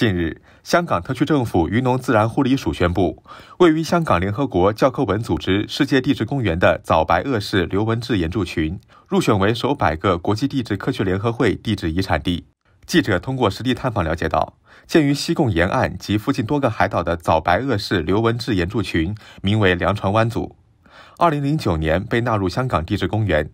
近日，香港特区政府渔农自然护理署宣布，位于香港联合国教科文组织世界地质公园的早白垩世刘文志岩柱群入选为首百个国际地质科学联合会地质遗产地。记者通过实地探访了解到，建于西贡沿岸及附近多个海岛的早白垩世刘文志岩柱群名为梁船湾组，二零零九年被纳入香港地质公园。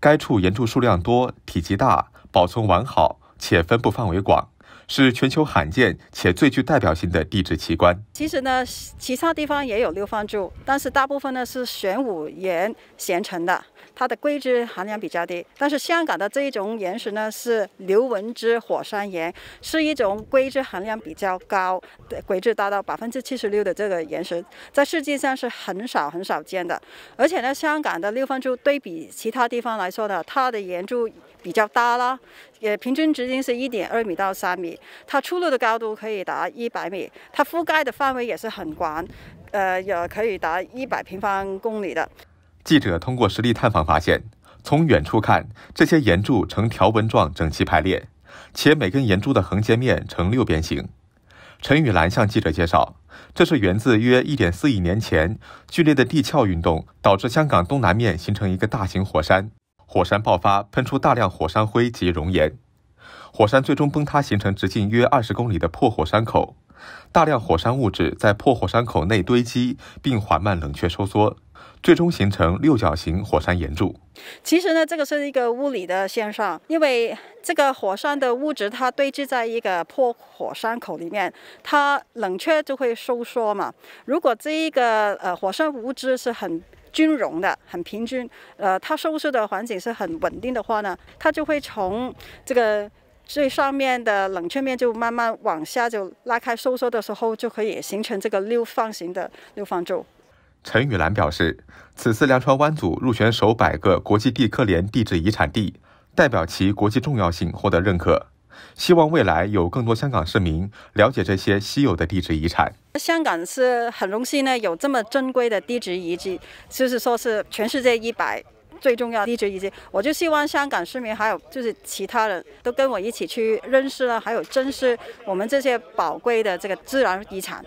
该处岩柱数量多、体积大、保存完好，且分布范围广。是全球罕见且最具代表性的地质奇观。其实呢，其他地方也有六方柱，但是大部分呢是玄武岩形成的，它的硅质含量比较低。但是香港的这一种岩石呢是硫文质火山岩，是一种硅质含量比较高，对硅质达到百分之七十六的这个岩石，在世界上是很少很少见的。而且呢，香港的六方柱对比其他地方来说呢，它的岩柱比较大啦，也平均直径是一点二米到三米。它出路的高度可以达一百米，它覆盖的范围也是很广，呃，也可以达一百平方公里的。记者通过实地探访发现，从远处看，这些岩柱呈条纹状整齐排列，且每根岩柱的横截面呈六边形。陈雨兰向记者介绍，这是源自约一点四亿年前剧烈的地壳运动导致香港东南面形成一个大型火山，火山爆发喷出大量火山灰及熔岩。火山最终崩塌，形成直径约二十公里的破火山口，大量火山物质在破火山口内堆积，并缓慢冷却收缩，最终形成六角形火山岩柱。其实呢，这个是一个物理的现象，因为这个火山的物质它堆积在一个破火山口里面，它冷却就会收缩嘛。如果这一个呃火山物质是很均容的很平均，呃，它收缩的环境是很稳定的话呢，它就会从这个最上面的冷却面就慢慢往下就拉开收缩的时候，就可以形成这个六方形的六方柱。陈雨兰表示，此次梁川湾组入选首百个国际地科联地质遗产地，代表其国际重要性获得认可。希望未来有更多香港市民了解这些稀有的地质遗产。香港是很荣幸呢，有这么珍贵的地质遗迹，就是说是全世界一百最重要的地质遗迹。我就希望香港市民还有就是其他人，都跟我一起去认识了，还有珍视我们这些宝贵的这个自然遗产。